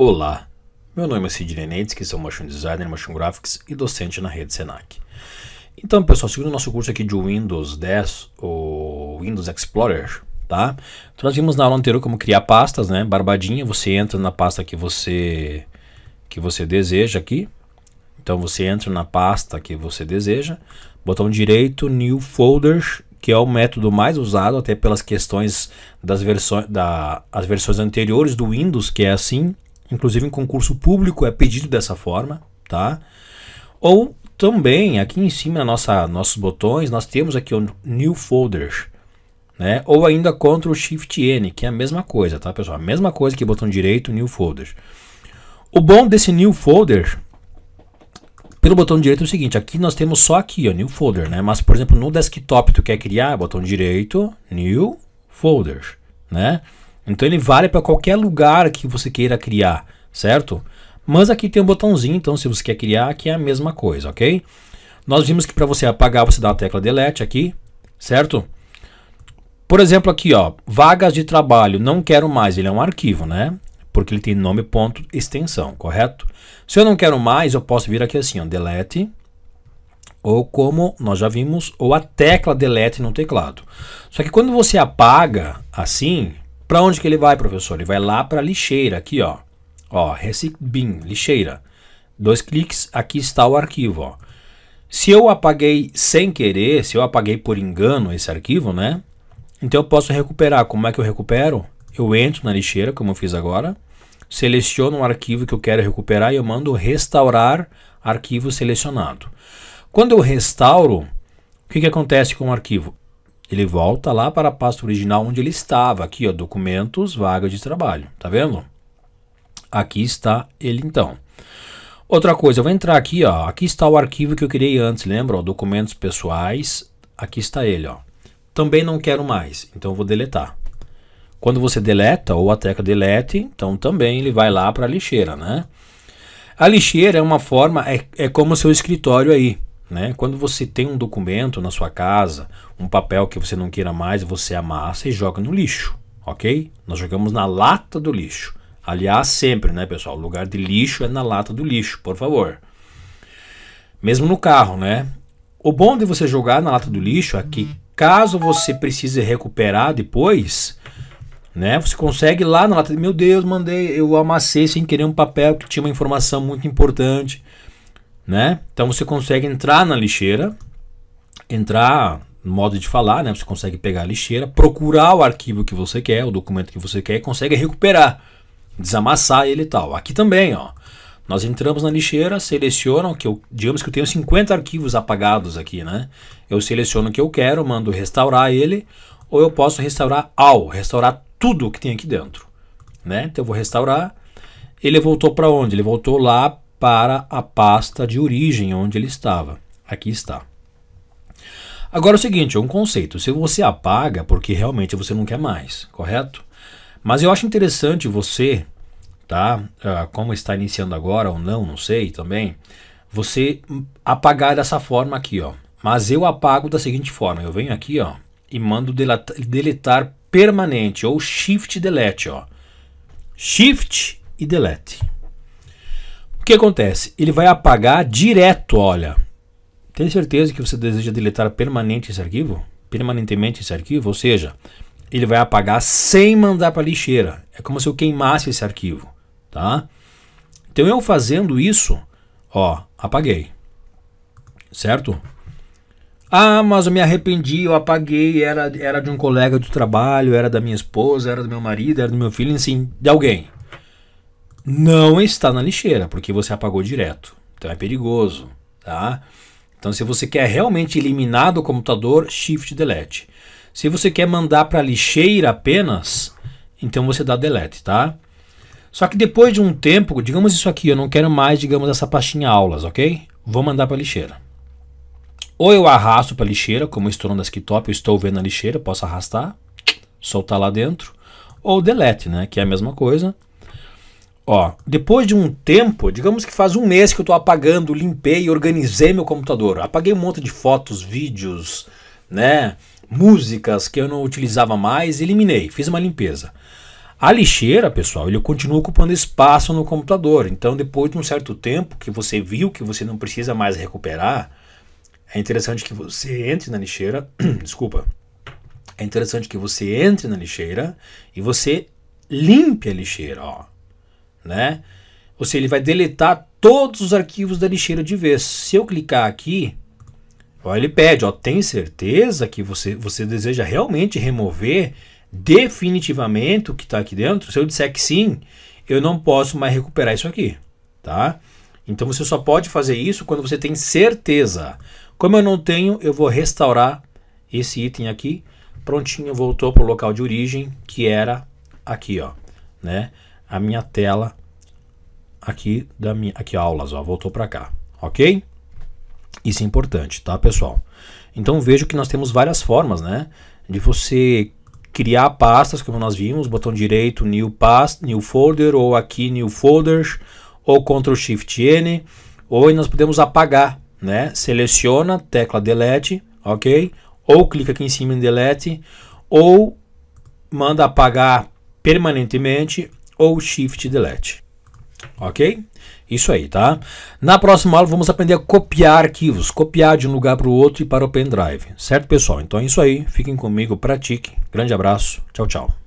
Olá, meu nome é Sidney Neitz que sou Motion Designer, Motion Graphics e docente na rede Senac. Então, pessoal, seguindo o nosso curso aqui de Windows 10, o Windows Explorer, tá? Então, nós vimos na aula anterior como criar pastas, né? Barbadinha, você entra na pasta que você que você deseja aqui. Então, você entra na pasta que você deseja, botão direito, New Folders, que é o método mais usado até pelas questões das versões da as versões anteriores do Windows, que é assim, Inclusive em concurso público é pedido dessa forma, tá? Ou também aqui em cima na nossa nossos botões nós temos aqui o New Folders, né? Ou ainda Ctrl Shift N, que é a mesma coisa, tá, pessoal? A mesma coisa que botão direito, New Folders. O bom desse New Folder pelo botão direito é o seguinte, aqui nós temos só aqui, ó, New Folder, né? Mas por exemplo, no desktop tu quer criar, botão direito, New Folders, né? Então ele vale para qualquer lugar que você queira criar, certo? Mas aqui tem um botãozinho, então se você quer criar, que é a mesma coisa, ok? Nós vimos que para você apagar, você dá a tecla delete aqui, certo? Por exemplo, aqui, ó, vagas de trabalho, não quero mais, ele é um arquivo, né? Porque ele tem nome ponto extensão, correto? Se eu não quero mais, eu posso vir aqui assim, ó, delete, ou como nós já vimos, ou a tecla delete no teclado. Só que quando você apaga assim, para onde que ele vai, professor? Ele vai lá para a lixeira, aqui, ó. Ó, Recicbin, lixeira. Dois cliques, aqui está o arquivo, ó. Se eu apaguei sem querer, se eu apaguei por engano esse arquivo, né? Então eu posso recuperar. Como é que eu recupero? Eu entro na lixeira, como eu fiz agora, seleciono um arquivo que eu quero recuperar e eu mando restaurar arquivo selecionado. Quando eu restauro, o que, que acontece com o arquivo? Ele volta lá para a pasta original onde ele estava. Aqui, ó, documentos, vaga de trabalho. Tá vendo? Aqui está ele então. Outra coisa, eu vou entrar aqui, ó. Aqui está o arquivo que eu criei antes, lembra? Ó, documentos pessoais. Aqui está ele, ó. Também não quero mais, então vou deletar. Quando você deleta ou a tecla delete, então também ele vai lá para a lixeira, né? A lixeira é uma forma, é, é como o seu escritório aí. Né? Quando você tem um documento na sua casa, um papel que você não queira mais, você amassa e joga no lixo, ok? Nós jogamos na lata do lixo. Aliás, sempre, né, pessoal? O lugar de lixo é na lata do lixo, por favor. Mesmo no carro, né? O bom de você jogar na lata do lixo é que, caso você precise recuperar depois, né? Você consegue lá na lata, meu Deus, mandei, eu amassei sem querer um papel que tinha uma informação muito importante né? Então você consegue entrar na lixeira, entrar modo de falar, né? Você consegue pegar a lixeira, procurar o arquivo que você quer, o documento que você quer e consegue recuperar, desamassar ele e tal. Aqui também, ó. Nós entramos na lixeira, seleciono que eu, digamos que eu tenho 50 arquivos apagados aqui, né? Eu seleciono o que eu quero, mando restaurar ele, ou eu posso restaurar ao, restaurar tudo que tem aqui dentro, né? Então eu vou restaurar. Ele voltou para onde? Ele voltou lá para a pasta de origem onde ele estava. Aqui está. Agora é o seguinte, é um conceito. Se você apaga porque realmente você não quer mais, correto? Mas eu acho interessante você, tá? Ah, como está iniciando agora ou não, não sei também. Você apagar dessa forma aqui, ó. Mas eu apago da seguinte forma. Eu venho aqui, ó, e mando deletar permanente ou shift delete, ó. Shift e delete que acontece? Ele vai apagar direto, olha. Tem certeza que você deseja deletar permanente esse arquivo? Permanentemente esse arquivo? Ou seja, ele vai apagar sem mandar para a lixeira. É como se eu queimasse esse arquivo, tá? Então eu fazendo isso, ó, apaguei. Certo? Ah, mas eu me arrependi, eu apaguei, era, era de um colega do trabalho, era da minha esposa, era do meu marido, era do meu filho, enfim, de alguém não está na lixeira, porque você apagou direto. Então é perigoso, tá? Então se você quer realmente eliminar do computador, shift delete. Se você quer mandar para a lixeira apenas, então você dá delete, tá? Só que depois de um tempo, digamos isso aqui, eu não quero mais, digamos, essa pastinha aulas, ok? Vou mandar para a lixeira. Ou eu arrasto para a lixeira, como estou no desktop, eu estou vendo a lixeira, posso arrastar, soltar lá dentro. Ou delete, né? Que é a mesma coisa. Ó, depois de um tempo, digamos que faz um mês que eu estou apagando, limpei e organizei meu computador. Apaguei um monte de fotos, vídeos, né, músicas que eu não utilizava mais, eliminei, fiz uma limpeza. A lixeira, pessoal, ele continua ocupando espaço no computador. Então, depois de um certo tempo que você viu que você não precisa mais recuperar, é interessante que você entre na lixeira, desculpa. É interessante que você entre na lixeira e você limpe a lixeira, ó né? Ou seja, ele vai deletar todos os arquivos da lixeira de vez. Se eu clicar aqui, ó, ele pede, ó, tem certeza que você, você deseja realmente remover definitivamente o que está aqui dentro? Se eu disser que sim, eu não posso mais recuperar isso aqui, tá? Então você só pode fazer isso quando você tem certeza. Como eu não tenho, eu vou restaurar esse item aqui. Prontinho, voltou para o local de origem, que era aqui, ó, né? a minha tela aqui da minha aqui aulas, ó, voltou para cá, ok? Isso é importante, tá, pessoal? Então vejo que nós temos várias formas, né, de você criar pastas, como nós vimos, botão direito new past, new folder ou aqui new folders ou Ctrl Shift N, ou nós podemos apagar, né? Seleciona tecla delete, OK? Ou clica aqui em cima em delete ou manda apagar permanentemente ou Shift Delete. Ok? Isso aí, tá? Na próxima aula vamos aprender a copiar arquivos, copiar de um lugar para o outro e para o pendrive, certo, pessoal? Então é isso aí, fiquem comigo, pratique. Grande abraço, tchau, tchau.